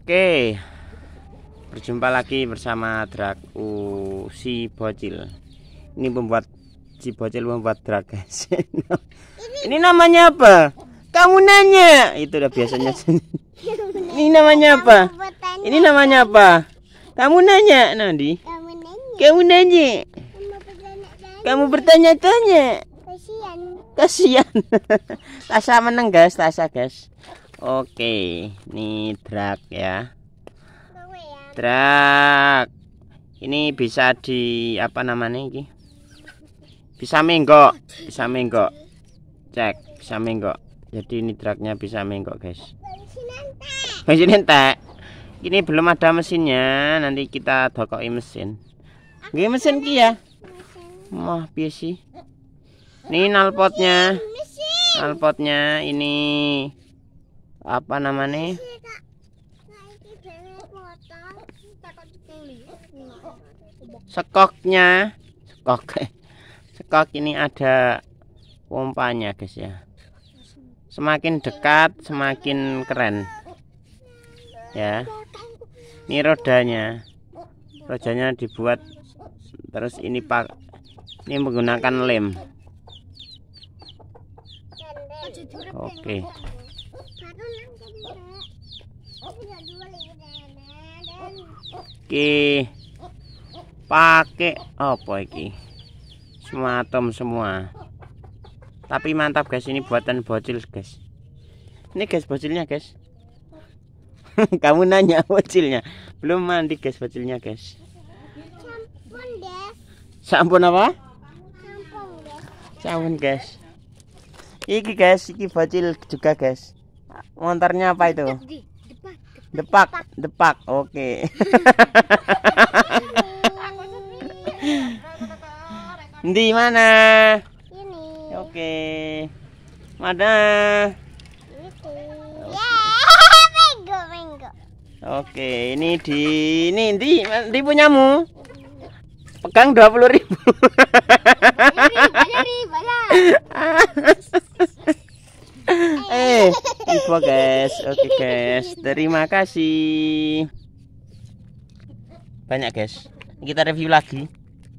Oke Berjumpa lagi bersama Draku si bocil Ini membuat si bocil membuat draga Ini namanya apa? Kamu nanya Itu udah biasanya Ini namanya apa? Ini namanya apa? Kamu nanya Nandi Kamu nanya Kamu bertanya-tanya Kasihan Kasihan Tasya menang, guys Tasa guys Oke, ini drag ya. ya. Drag. Ini bisa di apa namanya ini? Bisa menggok, bisa menggok. Cek, bisa menggok. Jadi ini dragnya bisa menggok, guys. Mesin entek. Ini belum ada mesinnya, nanti kita dokoki mesin. Nggih mesin ki ya. Mah piye sih? Ini nalpotnya. Nalpotnya ini apa namanya sekoknya sekok sekok ini ada pompanya guys ya semakin dekat semakin keren ya ini rodanya rodanya dibuat terus ini pak ini menggunakan lem oke okay. Oke, pakai apa iki? Semua semua. Tapi mantap guys ini buatan bocil guys. Ini guys bocilnya guys. Kamu nanya bocilnya. Belum mandi guys bocilnya guys. Sampun guys. Sampun apa? Sampun guys. Iki guys, iki bocil juga guys. Montarnya apa itu depak depak, oke di mana ini oke okay. mana ya, Oke, ini di ini di di punyamu. Pegang 20.000. Banyak, banyak, info guys oke okay, guys terima kasih banyak guys kita review lagi